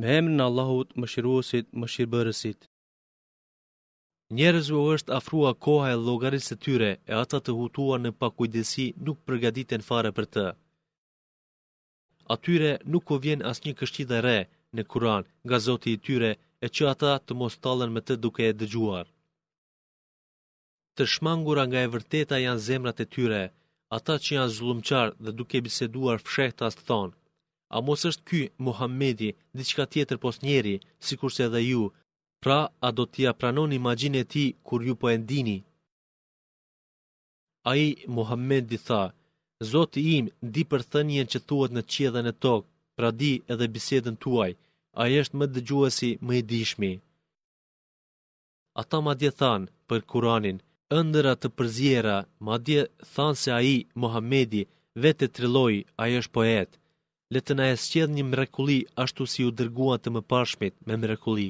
me emrin e Allahut Mëshiruesit, Mëshirbërësit. Njerëzve është afruar koha e llogarisë së tyre e ata të hutuar në pakujdesi nuk përgatiten fare për të. Atyre nuk u vjen asnjë këshillë e re në Kur'an nga Zoti i tyre e që ata të mos tallen me të duke e dëgjuar. Të shmangura nga e vërteta janë zemrat e tyre, ata që janë zullumqarë dhe duke biseduar fshehtas të thonë a mos është ky Muhammedi diçka tjetër pos njeri, si kurse edhe ju, pra a do t'ja pranoni imagjin e ti kur ju po e ndini? A i Muhammedi tha, Zotë im, di për thënjen që thuat në qjedhen e tokë, pra di edhe bisedën tuaj, a i është më dëgjuesi më i dishmi. Ata ma dje thanë për Kuranin, ëndëra të përzjera, ma dje thanë se a i, Muhammedi, vetë të triloj, a i është poetë le të na e sqedh një mrekulli ashtu si u dërgua të më pashmit me mrekulli.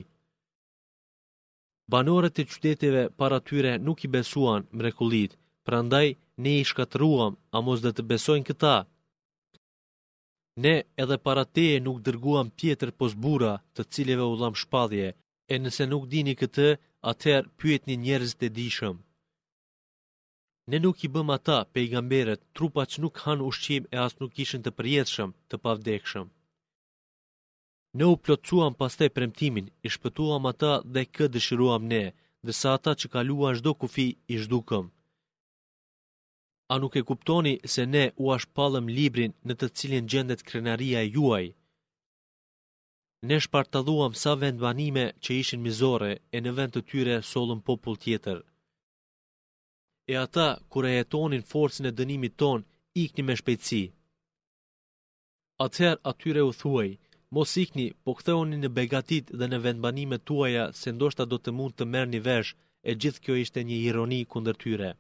Banorët e qyteteve para tyre nuk i besuan mrekullit, prandaj ne i shkatruam, a mos dhe të besojnë këta. Ne edhe para teje nuk dërguam pjetër pos bura të cileve u dham shpadhje, e nëse nuk dini këtë, atëherë pyet një njerëz të dishëm. Ne nuk i bëm ata, pejgamberet, trupa që nuk hanë ushqim e as nuk ishin të përjetëshëm, të pavdekshëm. Ne u plotësuam pas te premtimin, i shpëtuam ata dhe këtë dëshiruam ne, sa ata që kaluan shdo kufi i shdukëm. A nuk e kuptoni se ne u ashpallëm librin në të cilin gjendet krenaria e juaj? Ne shpartaluam sa vendbanime që ishin mizore e në vend të tyre solën popull tjetër e ata kur e jetonin forcën e dënimit ton, ikni me shpejtësi. Atëher atyre u thuaj, mos ikni, po këtheoni në begatit dhe në vendbanime tuaja se ndoshta do të mund të merë një vesh, e gjithë kjo ishte një ironi kundër tyre.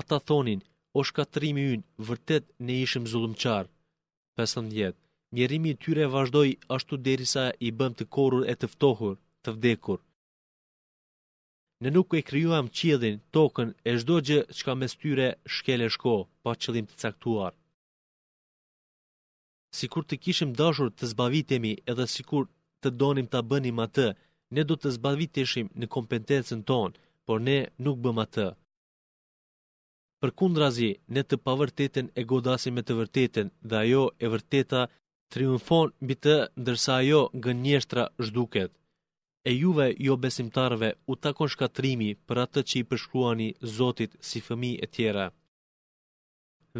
Ata thonin, o shkatrimi yn, vërtet ne ishim zulumqar. 15. Njerimi tyre vazhdoj ashtu derisa i bëm të korur e të ftohur, të vdekur. Ne nuk e kryuam qilin, tokën e shdo gjë që ka mes tyre shkele shko, pa qëllim të caktuar. Si kur të kishim dashur të zbavitemi edhe si kur të donim të bënim atë, ne do të zbaviteshim në kompetencën tonë, por ne nuk bëm atë. Për kundrazi, ne të pavërtetin e godasim me të vërtetën, dhe ajo e vërteta triumfon mbi të ndërsa ajo gënjeshtra zhduket e juve jo besimtarve u takon shkatrimi për atë që i përshkruani Zotit si fëmi e tjera.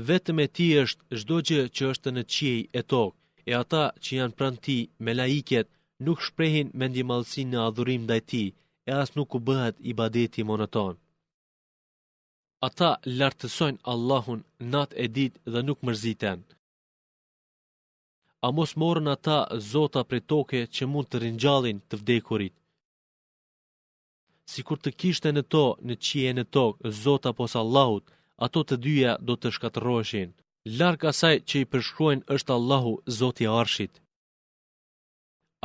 Vetëm e ti është zdo gjë që është në qiej e tokë, e ata që janë pran ti me laiket nuk shprehin me ndjimalsi në adhurim dhe ti, e asë nuk u bëhet i badeti monoton. Ata lartësojnë Allahun natë e ditë dhe nuk mërziten a mos morën ata zota prej toke që mund të rinjallin të vdekurit. Si kur të kishte në to në qie në tokë zota pos Allahut, ato të dyja do të shkatëroshin. Larkë asaj që i përshkrojnë është Allahu zoti arshit.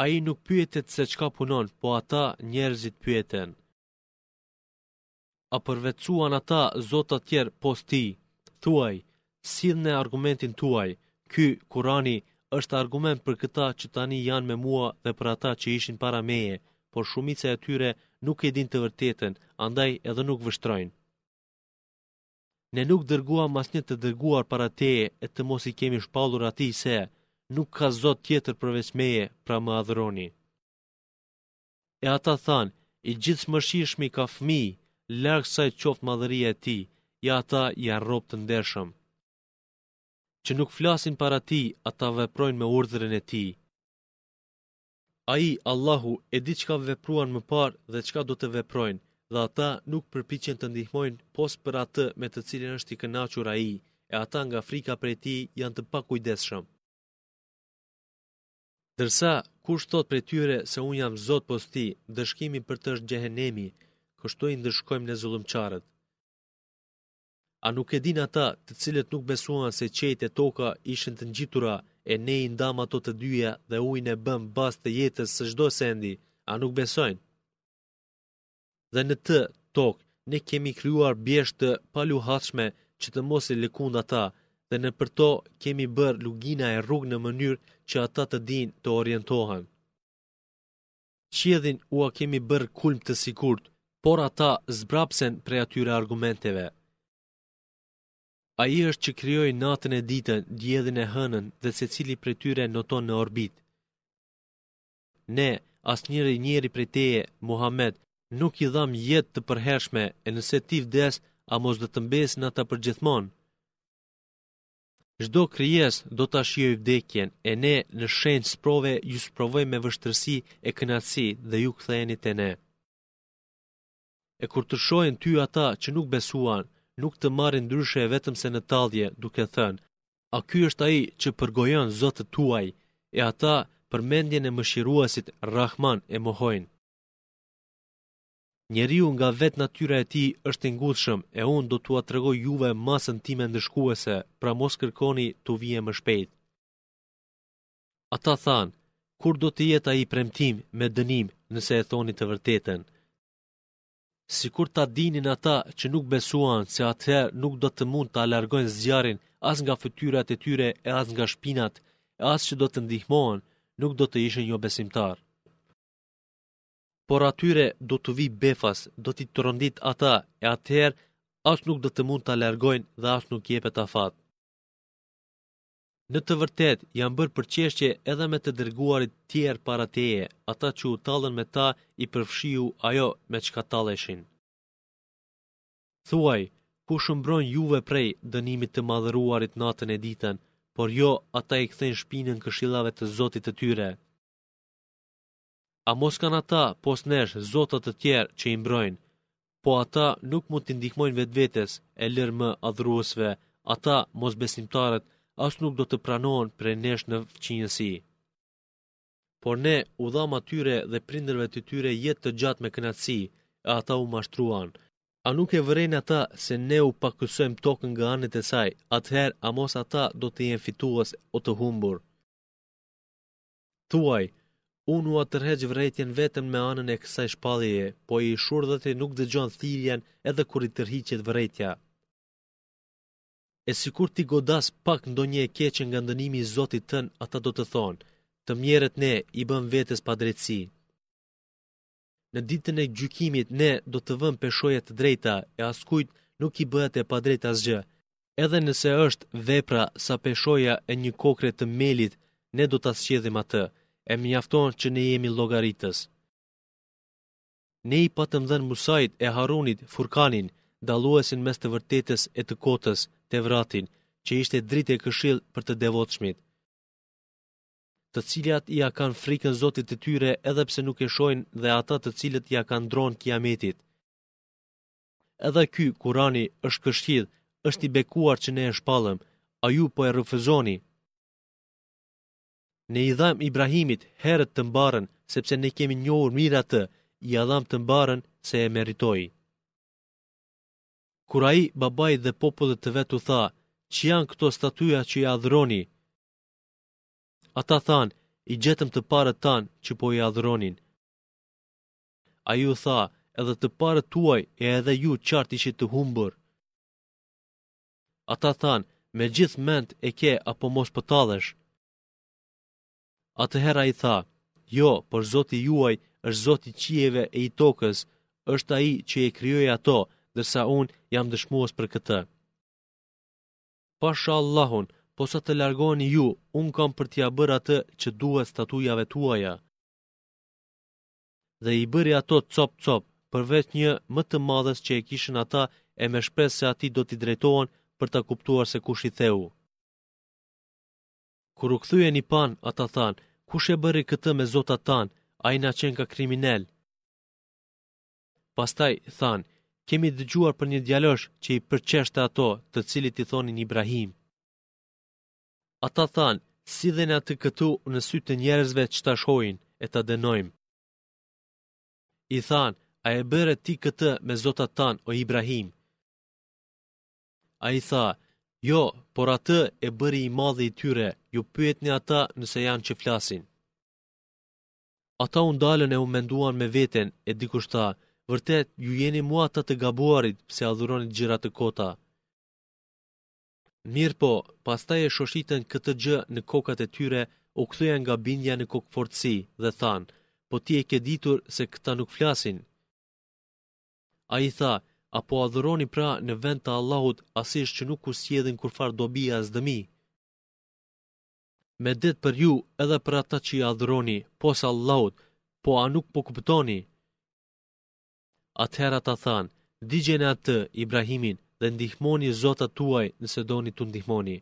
A i nuk pyetet se qka punon, po ata njerëzit pyeten. A përvecuan ata zota tjerë pos ti, thuaj, sidhne argumentin tuaj, ky Kurani është argument për këta që tani janë me mua dhe për ata që ishin para meje, por shumica e tyre nuk e din të vërtetën, andaj edhe nuk vështrojnë. Ne nuk dërguam mas një të dërguar para teje e të mos i kemi shpallur ati se, nuk ka zot tjetër përveç meje pra më adhëroni. E ata thanë, i gjithë më shishmi ka fmi, lërgë sa qoftë madhëria e ti, ja ata i arropë të ndershëmë që nuk flasin para ti, ata veprojnë me urdhren e ti. A i, Allahu, e di qka vepruan më parë dhe qka do të veprojnë, dhe ata nuk përpichen të ndihmojnë pos për atë me të cilin është i kënachur a i, e ata nga frika për ti janë të pak Dërsa, kur shtot për tyre se unë jam zotë posti, dëshkimi për të është gjehenemi, kështu i ndëshkojmë në zullumqarët. A nuk e din ata të cilët nuk besuan se qejt e toka ishën të ngjitura, e ne i ndam ato të dyja dhe ujnë e bëm bas të jetës së shdo sendi, a nuk besojnë? Dhe në të tokë, ne kemi kryuar bjesht të palu hatshme që të mos e lëkund ata, dhe në përto kemi bërë lugina e rrugë në mënyrë që ata të din të orientohen. Qjedhin ua kemi bërë kulm të sigurt, por ata zbrapsen prej atyre argumenteve. A i është që kryoj natën e ditën, djedhin e hënën dhe se cili për tyre noton në orbit. Ne, as njëri njëri për teje, Muhammed, nuk i dham jetë të përhershme e nëse ti vdes, a mos dhe të mbes në të përgjithmonë. Shdo kryes do të shioj vdekjen, e ne në shenjë sprove ju sprovoj me vështërsi e kënatësi dhe ju këthejeni të ne. E kur të shojnë ty ata që nuk besuan, nuk të marrin ndryshe vetëm se në tallje, duke thënë, a ky është ai që përgojon Zotin tuaj, e ata përmendjen e mëshiruesit Rahman e mohojnë. Njeriu nga vetë natyra e tij është i ngutshëm, e unë do t'ua tregoj juve masën time ndëshkuese, pra mos kërkoni të vije më shpejt. Ata thanë, kur do të jetë ai premtim me dënim, nëse e thoni të vërtetën? si kur ta dinin ata që nuk besuan se atëherë nuk do të mund të alargojnë zjarin as nga fëtyrat e tyre e as nga shpinat, e as që do të ndihmojnë, nuk do të ishen jo besimtar. Por atyre do të vi befas, do t'i të rëndit ata, e atëherë as nuk do të mund të alargojnë dhe as nuk jepet afat. Në të vërtet, janë bërë përqeshtje edhe me të dërguarit tjerë para teje, ata që u talën me ta i përfshiu ajo me qka taleshin. Thuaj, ku shëmbron juve prej dënimit të madhëruarit natën e ditën, por jo ata i këthen shpinën këshillave të zotit të tyre. A mos kanë ata pos neshë zotat të tjerë që i mbrojnë, po ata nuk mund të ndihmojnë vetë vetës e lërë më adhruësve, ata mos besimtarët as nuk do të pranohen për nesh në fqinjësi. Por ne u dham atyre dhe prinderve të tyre jetë të gjatë me kënatësi, e ata u mashtruan. A nuk e vërejnë ata se ne u pakësojmë tokën nga anët e saj, atëherë a mos ata do të jenë fituas o të humbur. Tuaj, unë u atërhegjë vërejtjen vetëm me anën e kësaj shpallje, po i shurë dhe të nuk dhe gjonë thirjen edhe kur i tërhiqet vërejtja e si kur ti godas pak ndonje e keqen nga ndënimi i Zotit tën, ata do të thonë, të mjerët ne i bën vetës pa drejtësi. Në ditën e gjykimit ne do të vëm peshoja të drejta e askujt nuk i bëhet e pa drejtë asgjë. Edhe nëse është vepra sa peshoja e një kokre të melit, ne do të asqedhim atë, e mjafton që ne jemi logaritës. Ne i patëm dhenë musajt e harunit furkanin, daluesin mes të vërtetës e të kotës Tevratin, që ishte dritë e këshill për të devotshmit. Të cilat ia kanë frikën Zotit të tyre edhe pse nuk e shohin dhe ata të cilët ia kanë dron Kiametit. Edhe ky Kurani është këshill, është i bekuar që ne e shpallëm, a ju po e refuzoni? Ne i dham Ibrahimit herët të mbarën, sepse ne kemi njohur mirë atë, i dham të mbarën se e meritoi kura i babaj dhe popullet të vetu tha, që janë këto statuja që i adhroni. Ata than, i gjetëm të parët tanë që po i adhronin. A ju tha, edhe të parët tuaj e edhe ju qartë ishi të humbër. Ata than, me gjithë ment e ke apo mos pëtadhesh. Po Ate hera i tha, jo, për zoti juaj, është zoti qieve e i tokës, është a i që e kryoj ato, dërsa unë jam dëshmuës për këtë. Pasha Allahun, po sa të largoni ju, unë kam për t'ja bërë atë që duhet statujave tuaja. Dhe i bëri ato cop-cop, përveç një më të madhës që e kishën ata e me shpesë se ati do t'i drejtojnë për të kuptuar se kush i theu. Kur u këthuje një pan, ata than, kush e bëri këtë me zotat tan, a i na qenë ka kriminel. Pastaj, thanë, kemi dëgjuar për një djalosh që i përqeshte ato të cilit i thonin Ibrahim. Ata thanë, si dhe në të këtu në sytë të njerëzve që ta shhojnë, e ta dënojmë. I thanë, a e bërë ti këtë me zotat tanë o Ibrahim? A i tha, jo, por atë e bëri i madhe i tyre, ju pyet një ata nëse janë që flasin. Ata undalën e u menduan me veten e dikush vërtet ju jeni mua të të gabuarit pse adhuroni gjëra të kota. Mirë po, pastaj e shoshitën këtë gjë në kokat e tyre, u kthyen nga bindja në kokë fortësi dhe thanë, po ti e ke ditur se këta nuk flasin. A i tha, apo adhuroni pra në vend të Allahut asish që nuk kusjedhin kurfar dobi e as Me det për ju edhe për ata që i adhuroni, po sa Allahut, po a nuk po kuptoni. Atëhera ta thanë, digjene atë, Ibrahimin, dhe ndihmoni zotat tuaj nëse doni të ndihmoni.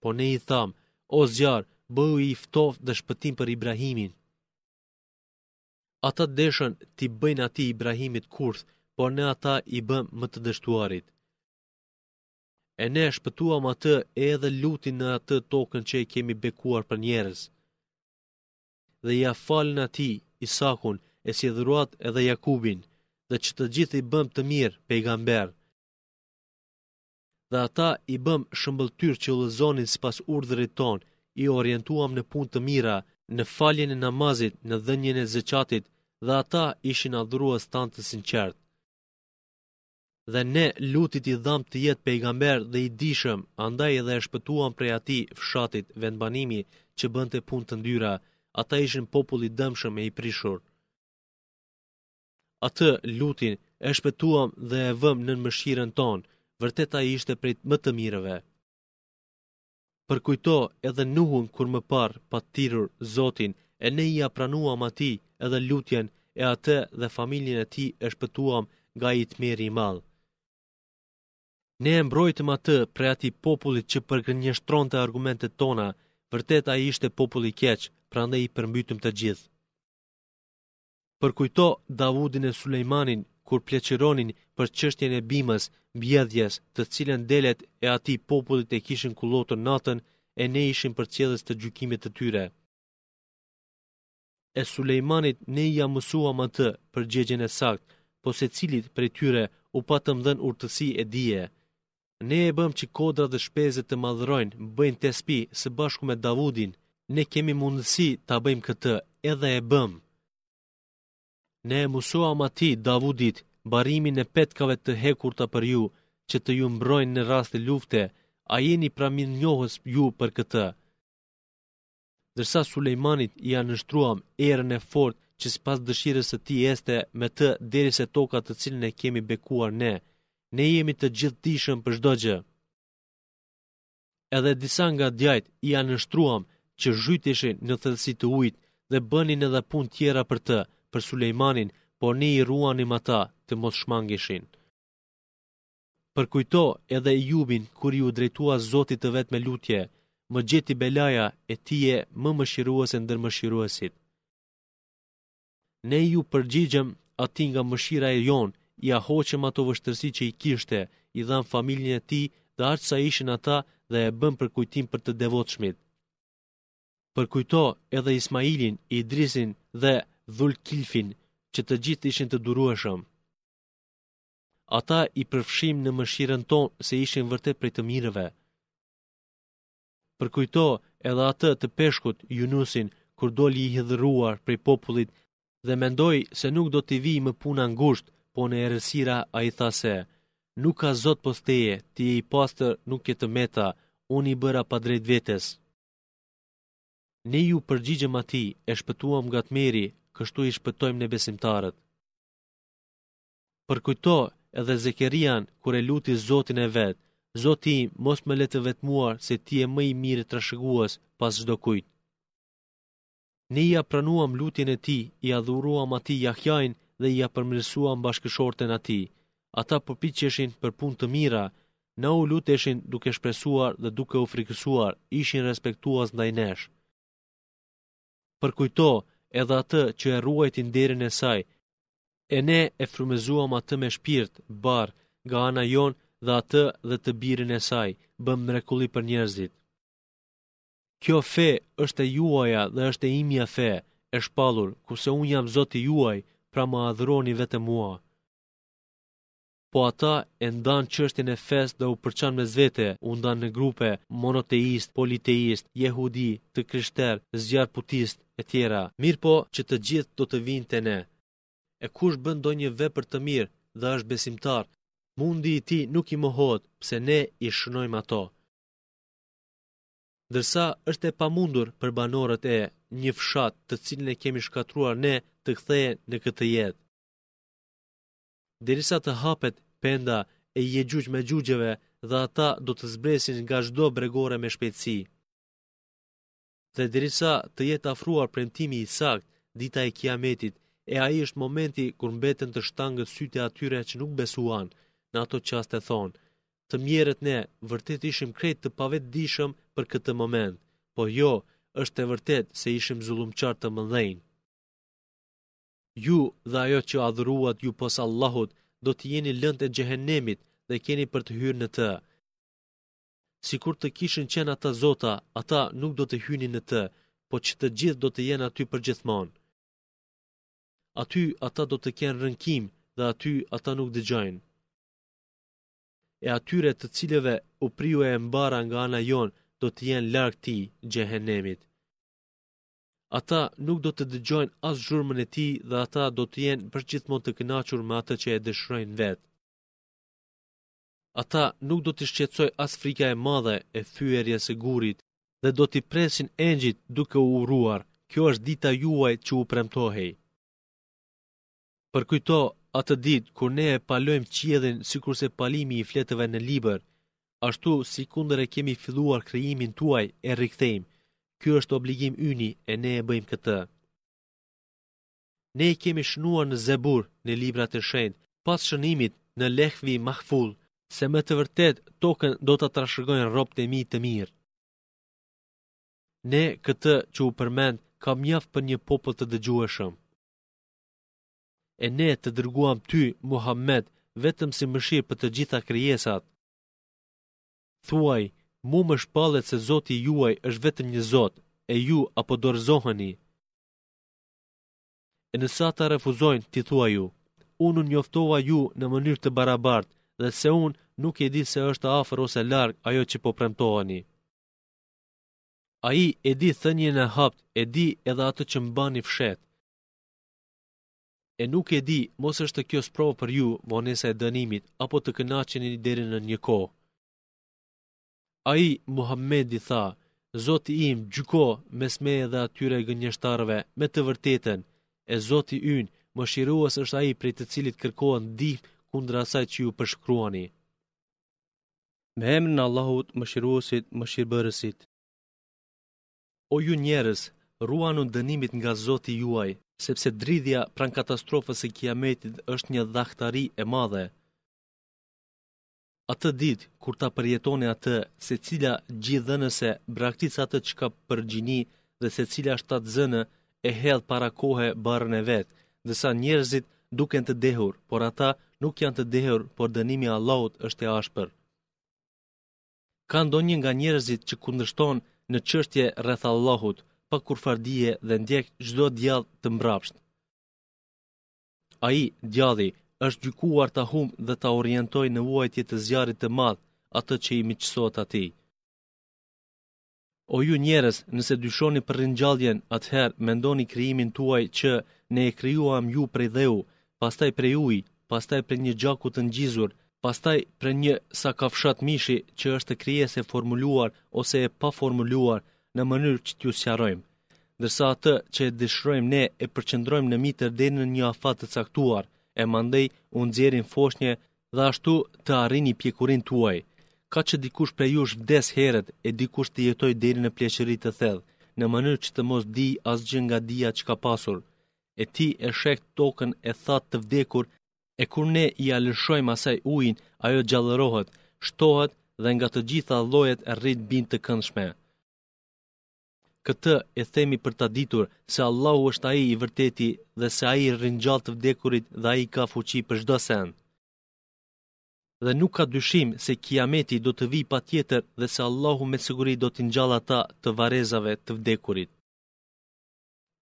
Po ne i thamë, o zjarë, bëhu i ftoft dhe shpëtim për Ibrahimin. Ata deshen t'i bëjnë ati Ibrahimit kurth, por ne ata i bëm më të dështuarit. E ne shpëtuam atë e edhe lutin në atë tokën që i kemi bekuar për njerës. Dhe ja falën ati Isakun e si dhruat edhe Jakubin, dhe që të gjithë i bëm të mirë pejgamber. Dhe ata i bëm shëmbëltyr që lëzonin si pas urdhërit ton, i orientuam në pun të mira, në faljen e namazit, në dhenjën e zëqatit, dhe ata ishin adhruas tanë të sinqertë. Dhe ne lutit i dham të jetë pejgamber dhe i dishëm, andaj edhe e shpëtuam prej ati fshatit vendbanimi që bënte pun të ndyra, ata ishin populli dëmshëm e i prishur atë lutin e shpëtuam dhe e vëm në mëshirën tonë, vërtet i ishte prej më të mireve. Përkujto edhe nuhun kur më parë pa tirur Zotin, e ne i apranuam ati edhe lutjen e atë dhe familjen e ti e shpëtuam nga i të mirë i malë. Ne e mbrojtëm atë prej ati popullit që përgënjështron të argumentet tona, vërtet i ishte populli keqë, pra ne i përmbytëm të gjithë. Përkujto Davudin e Sulejmanin, kur pleqeronin për qështjen e bimës, bjedhjes, të cilën delet e ati popullit e kishin kulotën natën, e ne ishin për cjedhës të gjukimit të tyre. E Sulejmanit ne i amësua më të për gjegjen e sakt, po se cilit për tyre u patëm dhenë urtësi e dije. Ne e bëm që kodra dhe shpezet të madhërojnë, bëjnë të spi së bashku me Davudin, ne kemi mundësi të bëjmë këtë edhe e bëmë. Ne e musuam ati, Davudit, barimin e petkave të hekurta për ju, që të ju mbrojnë në rast të lufte, a jeni pramin njohës ju për këtë. Dërsa Sulejmanit i anështruam erën e fort që si pas dëshirës e ti este me të deri se tokat të cilën e kemi bekuar ne, ne jemi të gjithë për shdo gjë. Edhe disa nga djajt i anështruam që zhytishin në thelsi të ujtë dhe bënin edhe pun tjera për të, për Sulejmanin, por ne i ruanim ata të mos shmangeshin. Për kujto edhe i jubin, kur ju drejtua zotit të vetë me lutje, më gjeti belaja e tije më më shiruas e ndër më shiruasit. Ne ju përgjigjem ati nga më shira e jonë, i ahoqem ato vështërsi që i kishte, i dham familjën e ti dhe artë sa ishin ata dhe e bëm për kujtim për të devot shmit. Për kujto edhe Ismailin, Idrisin dhe dhull kilfin, që të gjithë ishin të durueshëm. Ata i përfshim në mëshiren tonë se ishin vërtet prej të mireve. Përkujto edhe atë të peshkut Junusin, kur doli i hithëruar prej popullit, dhe mendoj se nuk do t'i vi më puna ngusht, po në erësira a i thase, nuk ka zotë posteje, ti e i pastër nuk e të meta, unë i bëra pa drejt vetes. Ne ju përgjigjëm ati, e shpëtuam nga të meri, kështu i shpëtojmë në besimtarët. Përkujto edhe Zekerian, kur e luti Zotin e vetë, Zoti mos më letë vetmuar se ti e më i mirë të rëshëguas pas zdo kujtë. Ne i apranuam lutin e ti, i adhuruam ati jahjajnë dhe i apërmërësuam bashkëshorten ati. Ata përpiqeshin për pun të mira, në u luteshin duke shpresuar dhe duke u frikësuar, ishin respektuas ndaj nesh. Për kujto, edhe atë që e ruajti nderin e saj. E ne e frumëzuam atë me shpirt, bar, nga ana jon dhe atë dhe të birin e saj, bëm mrekulli për njerëzit. Kjo fe është e juaja dhe është e imja fe, e shpalur, ku se unë jam zoti juaj, pra ma adhroni vetë mua po ata e ndan çështjen e fes dhe u përçan mes vete, u ndan në grupe monoteist, politeist, jehudi, të krishterë, zjarr putist e tjera. Mirpo që të gjithë do të vinë të ne. E kush bën ndonjë vepër të mirë dhe është besimtar, mundi i tij nuk i mohohet, pse ne i shënojmë ato. Dërsa është e pamundur për banorët e një fshat të cilin e kemi shkatruar ne të kthehen në këtë jetë. Derisa të hapet penda e je gjuq me gjuqeve dhe ata do të zbresin nga gjdo bregore me shpeci. Dhe dirisa të jetë afruar premtimi i sakt, dita e kiametit, e a i është momenti kur mbeten të shtangët syte atyre që nuk besuan, në ato qaste e thonë, të mjerët ne, vërtet ishim krejt të pavet dishëm për këtë moment, po jo, është e vërtet se ishim zullum qartë të mëndhejnë. Ju dhe ajo që adhuruat ju pos Allahut, do të jeni lënd e gjehenemit dhe keni për të hyrë në të. Si kur të kishën qenë ata zota, ata nuk do të hyrë në të, po që të gjithë do të jenë aty për gjithmonë. Aty ata do të kenë rënkim dhe aty ata nuk dëgjojnë. E atyre të cileve u priu e mbara nga ana jonë, do të jenë larkë ti gjehenemit. Ata nuk do të dëgjojnë as zhurmën e ti dhe ata do të jenë përgjithmon të kënachur me atë që e dëshrojnë vetë. Ata nuk do të shqetsoj as frika e madhe e fyërja së gurit dhe do të presin engjit duke u uruar, kjo është dita juaj që u premtohej. Për kujto atë dit, kur ne e palojmë qiedhin si kurse palimi i fletëve në liber, ashtu si kundër e kemi filluar kreimin tuaj e rikthejmë, Ky është obligim yni e ne e bëjmë këtë. Ne kemi shnuar në zebur në librat e shenjtë pas shënimit në lehvi mahfull se më të vërtet tokën do ta trashëgojnë rrobat e mi të mirë. Ne këtë që u përmend ka mjaft për një popull të dëgjueshëm. E ne të dërguam ty Muhammed vetëm si mëshirë për të gjitha krijesat. Thuaj, mu më shpalet se Zoti juaj është vetëm një Zot, e ju apo dorëzoheni. E nësë ata refuzojnë, ti thua ju, unë unë njoftova ju në mënyrë të barabartë dhe se unë nuk e di se është afer ose largë ajo që po premtoheni. A i e di thënje në hapt, e di edhe atë që mba një fshetë. E nuk e di, mos është kjo sprovë për ju, vonesa e dënimit, apo të kënaqeni deri në një kohë. A i Muhammedi tha, Zoti im gjuko mes me dhe atyre gënjështarve me të vërteten, e Zoti yn më shiruas është a i prej të cilit kërkoan dihë kundra saj që ju përshkruani. Me emrin në Allahut më shiruasit më shirëbërësit. O ju njerës, ruanu dënimit nga Zoti juaj, sepse dridhja pran katastrofës e kiametit është një dhahtari e madhe. Atë ditë, kur ta përjetoni atë, se cila gjithënëse braktisë atë që ka përgjini dhe se cila shtatë zënë e held para kohë barën e vetë, dhe sa njerëzit duken të dehur, por ata nuk janë të dehur, por dënimi Allahut është e ashpër. Ka ndonjë nga njerëzit që kundërshton në qështje rreth Allahut, pa kur fardije dhe ndjek gjdo djallë të mbrapsht. A i, djalli, është gjykuar ta humë dhe ta orientoj në uajtje të zjarit të madhë atë që i miqësot ati. O ju njerës, nëse dyshoni për rinjalljen, atëherë mendoni kryimin tuaj që ne e kryuam ju prej dheu, pastaj prej uj, pastaj prej një gjaku të ngjizur, pastaj prej një sa kafshat mishi që është krije se formuluar ose e pa formuluar në mënyrë që t'ju sjarojmë. Dërsa atë që e dëshrojmë ne e përqendrojmë në mitër dhe në një afat të caktuar, e mandej unë djerin foshnje dhe ashtu të arini pjekurin tuaj. Ka që dikush për ju vdes heret e dikush të jetoj deri në pleqërit të thedhë, në mënyrë që të mos di asgjën nga dia që ka pasur. E ti e shekt tokën e that të vdekur, e kur ne i alëshojmë asaj ujin, ajo gjallërohet, shtohet dhe nga të gjitha lojet e rrit bin të këndshme këtë e themi për ta ditur se Allahu është ai i vërteti dhe se ai rinjall të vdekurit dhe ai ka fuqi për çdo send. Dhe nuk ka dyshim se Kiameti do të vijë patjetër dhe se Allahu me siguri do të ngjall ata të varrezave të vdekurit.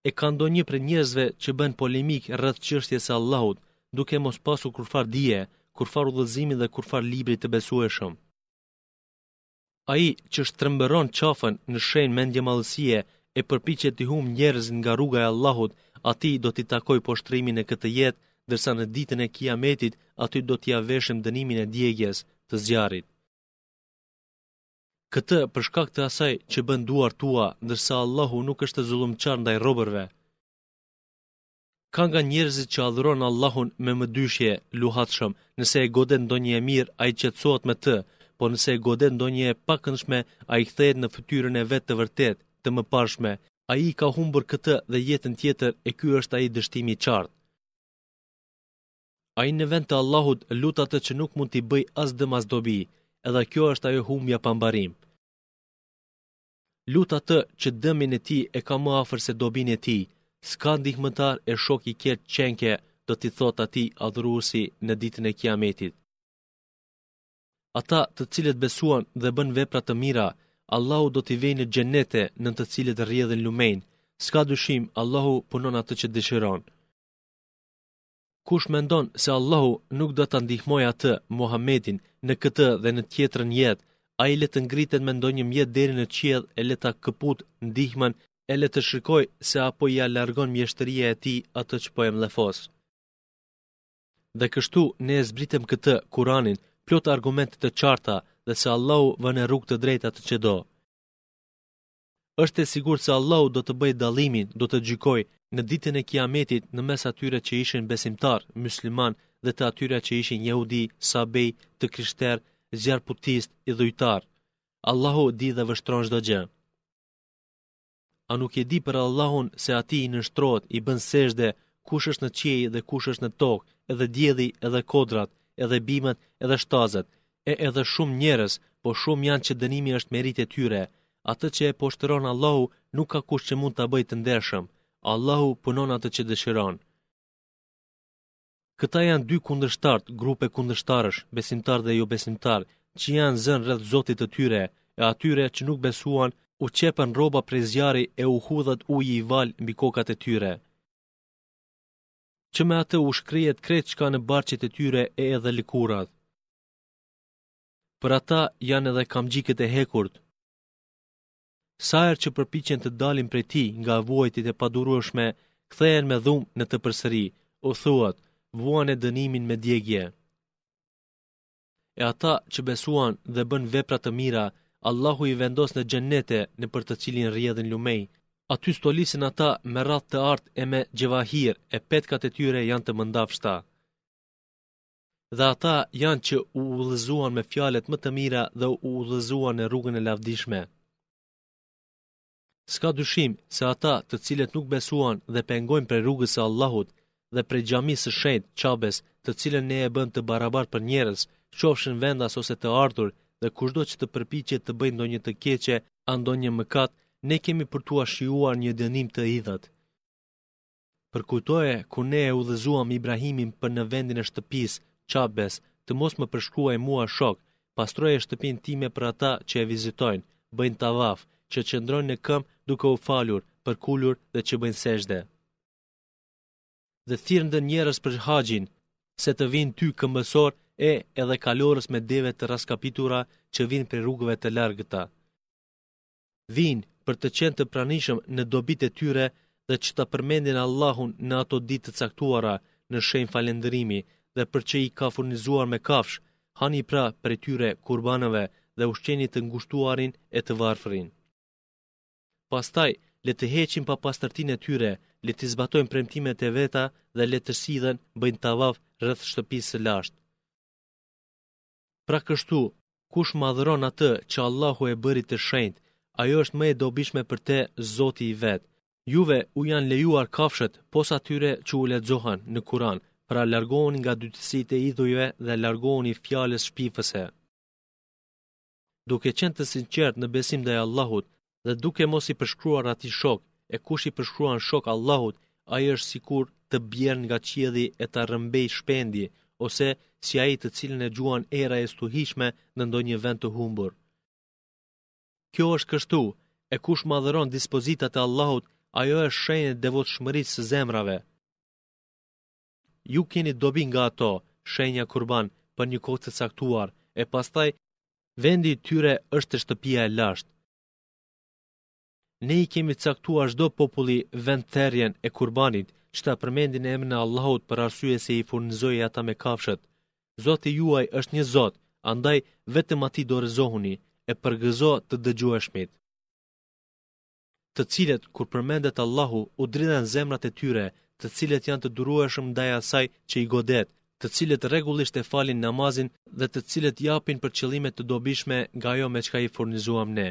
E ka ndonjë për njerëzve që bën polemik rreth çështjes së Allahut, duke mos pasur kurfar dje, kurfar udhëzimit dhe kurfar librit të besueshëm. A i që shtrembëron qafën në shenë mendje malësie e përpiche të hum njerëz nga rruga e Allahut, ati do t'i takoj po shtrimin e këtë jetë, dërsa në ditën e kiametit aty do t'ja veshëm dënimin e djegjes të zjarit. Këtë për shkak të asaj që bën tua, ndërsa Allahu nuk është zullumçar ndaj robërve. Ka nga njerëzit që adhuron Allahun me mëdyshje, luhatshëm, nëse e goden ndonjë e mirë, ai qetësohet me të, po nëse godet ndonjë e pakëndshme, a i kthehet në fytyrën e vetë të vërtet, të më pashme, a i ka humbër këtë dhe jetën tjetër e ky është a i dështimi qartë. A i në vend të Allahut lutatë që nuk mund t'i bëj as dëm as dobi, edhe kjo është ajo humbja pambarim. Lutatë që dëmin e ti e ka më afer se dobin e ti, s'ka ndihmëtar e shok i kjetë qenke, do t'i thot ati adhruusi në ditën e kiametit ata të cilët besuan dhe bën vepra të mira, Allahu do t'i vejnë në gjenete në të cilët rrjedhin lumejnë, s'ka dyshim Allahu punon atë që dëshiron. Kush mendon se Allahu nuk do të ndihmoj atë, Muhammedin, në këtë dhe në tjetër jetë, a i letë ngritet me ndonjë mjetë deri në qjedh e leta këput ndihman e letë shrikoj se apo ja largon mjeshtëria e ti atë që po e mlefos. Dhe kështu ne e zbritem këtë Kuranin, plot argumente të qarta dhe se Allahu vënë rrugë të drejta të çdo. Është e sigurt se Allahu do të bëjt dallimin, do të gjykoj në ditën e Kiametit në mes atyre që ishin besimtar, musliman dhe të atyre që ishin jehudi, sabej, të krishter, zjarputist i dhujtar. Allahu di dhe vështron çdo gjë. A nuk e di për Allahun se ati i nështrot, i bën seshde, kush është në qiej dhe kush është në tokë, edhe djedhi edhe kodrat, edhe bimët, edhe shtazët, e edhe shumë njerës, po shumë janë që dënimi është merit e tyre. Atë që e poshtëron Allahu, nuk ka kush që mund të bëjtë të ndershëm. Allahu punon atë që dëshiron. Këta janë dy kundërshtartë, grupe kundërshtarësh, besimtar dhe jo besimtar, që janë zënë rrëtë zotit të tyre, e atyre që nuk besuan, u qepën roba prezjari e u hudhët uji i valë mbi kokat e tyre që me atë u shkrijet kretë qka në barqet e tyre e edhe likurat. Për ata janë edhe kamgjikët e hekurt. Sajrë që përpichen të dalin për ti nga vojtit e padurushme, këthejen me dhumë në të përsëri, o thuat, vuan e dënimin me djegje. E ata që besuan dhe bën vepra të mira, Allahu i vendos në gjennete në për të cilin rjedhin lumej, aty stolisin ata me ratë të artë e me gjevahir e petkat e tyre janë të mëndafshta. Dhe ata janë që u udhëzuan me fjalet më të mira dhe u udhëzuan në rrugën e lavdishme. Ska dyshim se ata të cilet nuk besuan dhe pengojnë për rrugës e Allahut dhe për gjami së shenjt qabes të cilën ne e bënd të barabar për njerës, qofshin vendas ose të ardhur dhe kushdo që të përpiqet të bëjnë ndonjë të keqe, andonjë mëkat, ne kemi për tua shiuar një dënim të idhët. Përkujtoje, ku ne e udhëzuam Ibrahimin për në vendin e shtëpis, qabes, të mos më përshkruaj mua shok, pastroje shtëpin time për ata që e vizitojnë, bëjnë tavaf, që qëndrojnë në këm duke u falur, përkullur dhe që bëjnë seshde. Dhe thirën dhe njerës për haqin, se të vinë ty këmbësor e edhe kalorës me deve të raskapitura që vinë për rrugëve të largëta. Vinë për të qenë të pranishëm në dobit e tyre dhe që të përmendin Allahun në ato ditë të caktuara në shenjë falendërimi dhe për që i ka furnizuar me kafsh, hani pra për tyre kurbanëve dhe ushqenit të ngushtuarin e të varfërin. Pastaj, le të heqin pa pastërtin e tyre, le të zbatojnë premtimet e veta dhe le të sidhen bëjnë tavaf rrëth shtëpisë së lashtë. Pra kështu, kush madhëron atë që Allahu e bëri të shenjtë ajo është më e dobishme për te Zoti i vet. Juve u janë lejuar kafshët pos atyre që u lexohen në Kur'an, pra largohuni nga dytësitë e idhujve dhe largohuni fjalës shpifëse. Duke qenë të sinqert në besim ndaj Allahut dhe duke mos i përshkruar atij shok, e kush i përshkruan shok Allahut, ai është sikur të bjerë nga qiedhi e të rëmbej shpendi, ose si a i të cilën e gjuan era e stuhishme në ndonjë vend të humbur kjo është kështu, e kush madhëron dispozitat e Allahut, ajo është shenjë e devot shmërit së zemrave. Ju keni dobi nga ato, shenja kurban, për një kohë të caktuar, e pastaj, vendi tyre është të shtëpia e lashtë. Ne i kemi caktuar shdo populli vend therjen e kurbanit, që ta përmendin emrin e Allahut për arsye se i furnizoj ata me kafshët. Zoti juaj është një zot, andaj vetëm ati do rëzohuni, e përgëzo të dëgjua shmit. Të cilet, kur përmendet Allahu, u dridhen zemrat e tyre, të cilet janë të durueshëm shumë daja saj që i godet, të cilet regullisht e falin namazin dhe të cilet japin për qëlimet të dobishme nga jo me çka i fornizuam ne.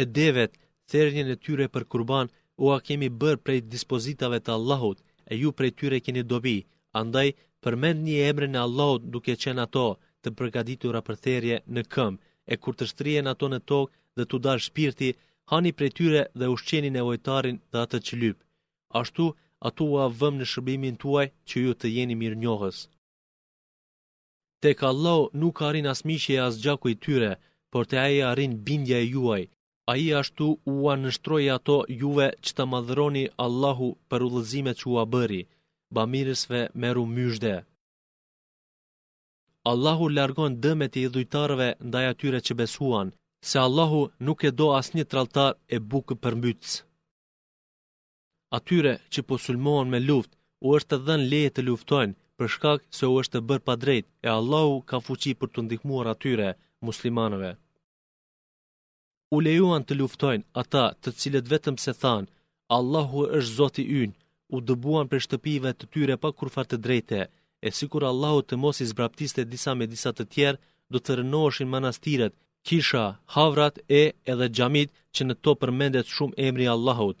E devet, thernjën e tyre për kurban, u a kemi bërë prej dispozitave të Allahut, e ju prej tyre keni dobi, andaj përmend një emre në Allahut duke qenë ato, të përgatitura për therje në këmbë, e kur të shtrien ato në tokë dhe të dalë shpirti, hani prej tyre dhe ushqeni nevojtarin dhe atë që lyp. Ashtu, ato u avëm në shërbimin tuaj që ju të jeni mirë njohës. Tek Allah nuk arin as miqi e as gjaku i tyre, por te ai arin bindja e juaj. Ai ashtu u anështroj ato juve që të madhëroni Allahu për u që u abëri, bamirësve meru myshde. Allahu largon dëmet e dhujtarëve ndaj atyre që besuan, se Allahu nuk e do asnjë tradhtar e bukë për Atyre që po sulmohen me luftë, u është të dhënë leje të luftojnë për shkak se u është bërë pa drejtë e Allahu ka fuqi për të ndihmuar atyre muslimanëve. U lejuan të luftojnë ata të cilët vetëm se thanë, Allahu është Zoti ynë, u dëbuan për shtëpive të tyre pa kurfar të drejte, e kur Allahu të mos i zbraptiste disa me disa të tjerë, do të rënoheshin manastiret, kisha, havrat e edhe xhamit që në to përmendet shumë emri i Allahut.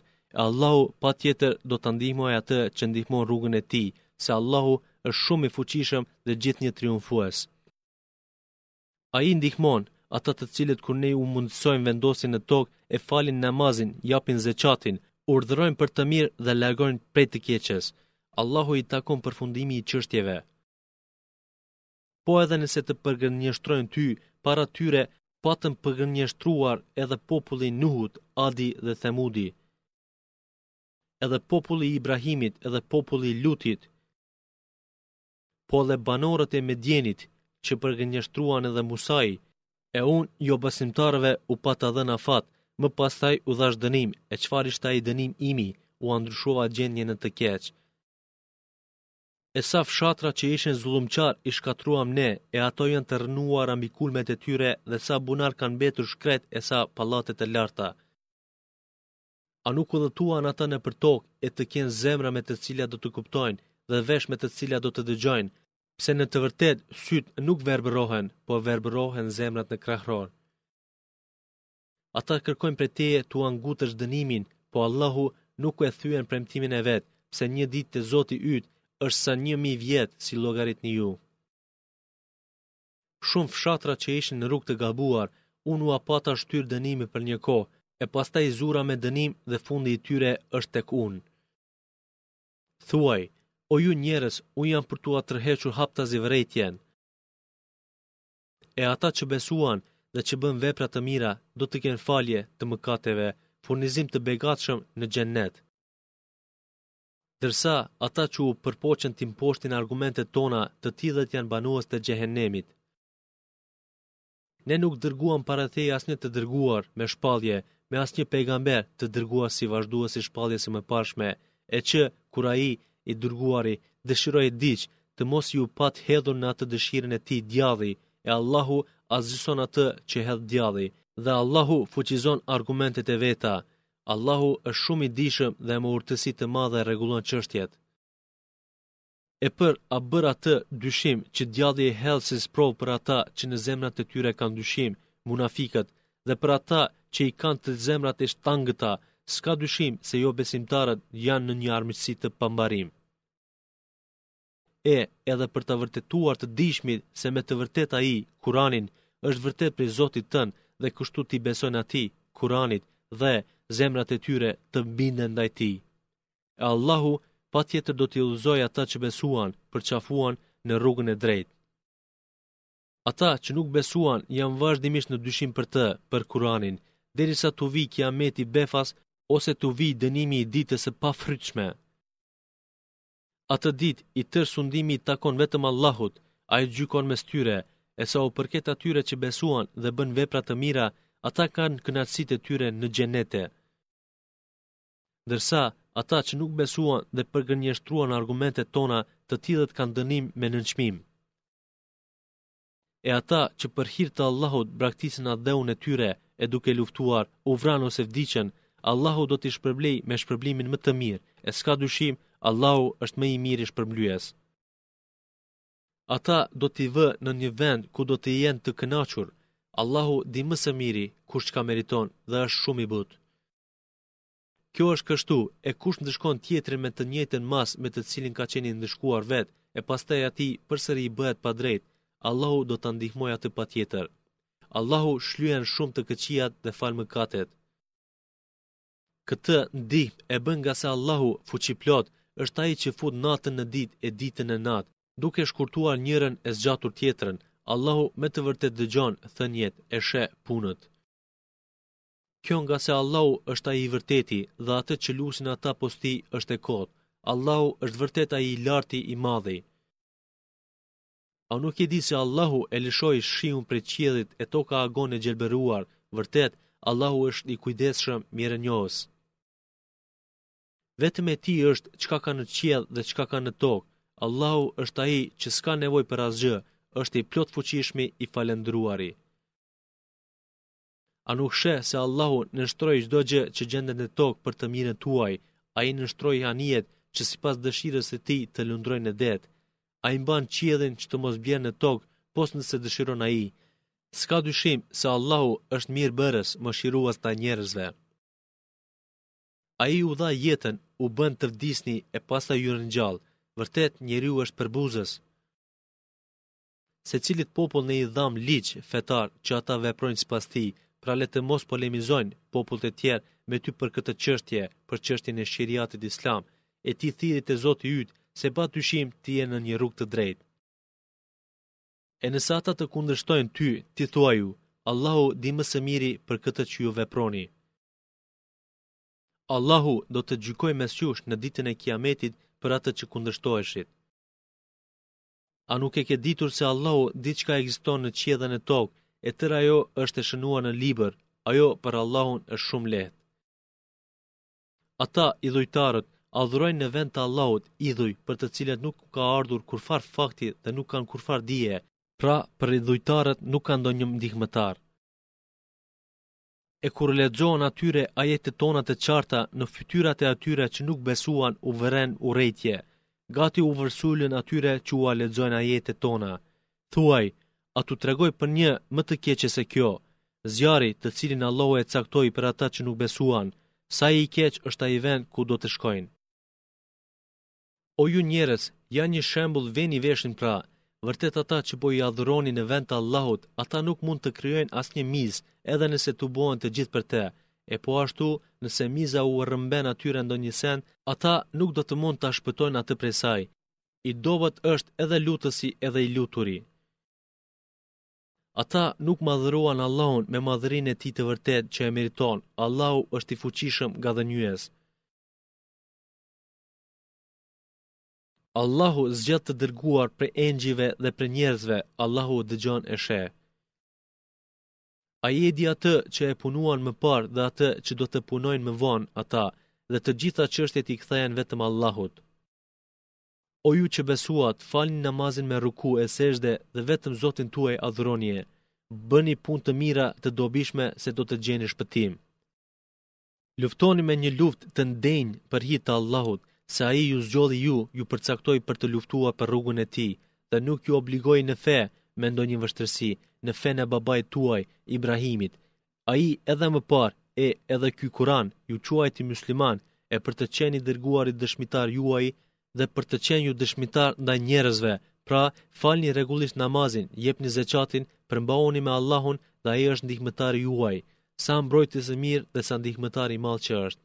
Allahu patjetër do ta ndihmojë atë që ndihmon rrugën e tij, se Allahu është shumë i fuqishëm dhe gjithnjë triumfues. Ai ndihmon ata të cilët kur ne u mundësojmë vendosin në tokë e falin namazin, japin zeqatin, urdhërojmë për të mirë dhe largojnë prej të keqes. Allahu i takon përfundimi i qështjeve. Po edhe nëse të përgënjështrojnë ty, para tyre patën po përgënjështruar edhe populli Nuhut, Adi dhe Themudi, edhe populli Ibrahimit edhe populli Lutit, po dhe banorët e Medjenit që përgënjështruan edhe Musaj, e unë jo basimtarëve u pata dhe na fatë, më pastaj u dhash dënim, e qfar ishta i dënim imi, u andrushova gjendje në të keqë. E sa fshatra që ishen zullumqar i shkatruam ne, e ato janë të rënuar amikulmet e tyre dhe sa bunar kanë betur shkret e sa palatet e larta. A nuk u dhëtuan ata në për tokë e të kjenë zemra me të cilja do të kuptojnë dhe vesh me të cilja do të dëgjojnë, pse në të vërtet sytë nuk verbërohen, po verbërohen zemrat në krahror. Ata kërkojnë për teje të angutës dënimin, po Allahu nuk e thyen premtimin e vetë, pse një ditë të zoti ytë është sa një mi vjetë si logarit një ju. Shumë fshatra që ishën në rrug të gabuar, unë u apata shtyrë dënimi për një ko, e pasta i zura me dënim dhe fundi i tyre është tek unë. Thuaj, o ju njerës, unë janë për tua tërhequr hapta të zivrejtjen. E ata që besuan dhe që bën vepra të mira, do të kënë falje të mëkateve, furnizim të begatëshëm në gjennetë dërsa ata që u përpoqen të imposhtin argumentet tona të tillët janë banuës të gjehenemit. Ne nuk dërguam para teje asnjë të dërguar me shpallje, me asnjë pejgamber të dërguar si vazhduesi shpalljes së pashme, e që kur ai i dërguari dëshiroi diç të mos ju pat hedhur në atë dëshirën e ti djalli, e Allahu azison atë që hedhë djalli, dhe Allahu fuqizon argumentet e veta. Allahu është shumë i dishëm dhe më urtësi të madhe regulon qështjet. E për a bërë atë dyshim që djadhi e helë si sprov për ata që në zemrat e tyre kanë dyshim, munafikat, dhe për ata që i kanë të zemrat e shtangëta, s'ka dyshim se jo besimtarët janë në një armësi të pambarim. E edhe për të vërtetuar të dishmit se me të vërtet a i, Kuranin, është vërtet për Zotit tënë dhe kështu t'i besojnë ati, Kuranit, dhe, zemrat e tyre të binden ndaj ti. E Allahu pa tjetër do t'i uzoj ata që besuan për qafuan në rrugën e drejt. Ata që nuk besuan janë vazhdimisht në dyshim për të, për Kuranin, derisa të vi kja meti befas ose të vi dënimi i ditës e pa fryqme. Atë dit i tërë sundimi i takon vetëm Allahut, a i gjykon me styre, e sa u përket atyre që besuan dhe bën vepra të mira, ata kanë kënaqësitë e tyre në xhenete. Dërsa ata që nuk besuan dhe përgënjeshtruan argumentet tona, të tillët kanë dënim me nënçmim. E ata që për hir të Allahut braktisin adheun e tyre e duke luftuar, u vran ose vdiqën, Allahu do t'i shpërblej me shpërblimin më të mirë, e s'ka dyshim, Allahu është më i miri i shpërblyes. Ata do t'i vë në një vend ku do të jenë të kënaqur, Allahu di së miri, kush ka meriton, dhe është shumë i but. Kjo është kështu, e kush ndëshkon tjetërin me të njëtën mas me të cilin ka qenë ndëshkuar vetë, e pas të e ati i bëhet pa drejtë, Allahu do të ndihmoj atë pa tjetër. Allahu shlyen shumë të këqiat dhe falë më katet. Këtë ndihm e bën nga se Allahu fuqiplot është ai që fut natën në dit e ditën e natë, duke shkurtuar njërin e zgjatur tjetërën, Allahu me të vërtet dëgjon thënjet e she punët. Kjo nga se Allahu është aji i vërteti dhe atë që lusin ata posti është e kotë. Allahu është vërtet aji i larti i madhi. A nuk i di se Allahu e lëshoi shiun për qiellit e toka agon e gjelberuar, vërtet Allahu është i kujdesshëm, mirënjohës. Vetëm e ti është çka ka në qiell dhe çka ka në tokë. Allahu është ai që s'ka nevojë për asgjë, është i plot fuqishmi i falendruari. A nuk she se Allahu nështroj gjdo gjë që gjendet në tokë për të mirën tuaj, a i nështroj hanijet që si pas dëshirës e ti të lundroj në detë, a i mban qiedhin që të mos bjerë në tokë pos nëse dëshiron a i. Ska dyshim se Allahu është mirë bërës më shiruas të njerëzve. A i u dha jetën u bënd të vdisni e pasa ju në gjallë, vërtet njeri u është përbuzës, se cilit popull në i dham liq, fetar, që ata veprojnë së pasti, pra le të mos polemizojnë popull të tjerë me ty për këtë qështje, për qështje në shiriatit islam, e ti thirit e zotë ytë, se ba të shimë ti e në një rukë të drejtë. E nësë ata të kundrështojnë ty, ti thua ju, Allahu di më së miri për këtë që ju veproni. Allahu do të gjykoj mes jush në ditën e kiametit për atë që kundrështojshit. A nuk e ke ditur se Allahu diçka ekziston në qiellin e tokë, e tërë ajo është e shënuar në libër, ajo për Allahun është shumë lehtë. Ata idhujtarët adhurojnë në vend të Allahut idhuj për të cilët nuk ka ardhur kurfar fakti dhe nuk kanë kurfar dije, pra për idhujtarët nuk kanë do një mdihmetar. E kur lexohen atyre ajetet tona të qarta në fytyrat e atyre që nuk besuan, u vëren urrëtie gati u vërsullën atyre që u a ledzojnë ajetet tona. Thuaj, a të tregoj për një më të keqe se kjo, zjari të cilin Allah e caktoj për ata që nuk besuan, sa i keq është a i ven ku do të shkojnë. O ju njerës, janë një shembul ven i veshën pra, vërtet ata që po i adhëroni në vend të Allahut, ata nuk mund të kryojnë asë një mizë edhe nëse të bojnë të gjithë për te, E po ashtu, nëse miza u rrëmben atyre ndo një sen, ata nuk do të mund të ashpëtojnë atë prej saj. I dovet është edhe lutësi edhe i luturi. Ata nuk madhëruan Allahun me madhërin e ti të vërtet që e meriton, Allahu është i fuqishëm ga dhe njës. Allahu zgjat të dërguar për engjive dhe për njerëzve, Allahu dëgjon e shehë. A i e di atë që e punuan më parë dhe atë që do të punojnë më vonë ata, dhe të gjitha qështjet i këthajen vetëm Allahut. O ju që besuat, falni namazin me ruku e seshde dhe vetëm zotin tuaj adhronje, bëni pun të mira të dobishme se do të gjeni shpëtim. Luftoni me një luft të ndenjë për hit të Allahut, se a i ju zgjodhi ju, ju përcaktoj për të luftua për rrugun e ti, dhe nuk ju obligoj në fe me ndonjë vështërsi, në fenë e babaj tuaj, Ibrahimit. A i edhe më par, e edhe ky kuran, ju quajti musliman, e për të qeni dërguarit dëshmitar juaj, dhe për të qeni ju dëshmitar nda njerëzve, pra falni regullisht namazin, jepni zeqatin, përmbaoni me Allahun dhe e është ndihmetar juaj, sa mbrojtis e mirë dhe sa ndihmetar i malë që është.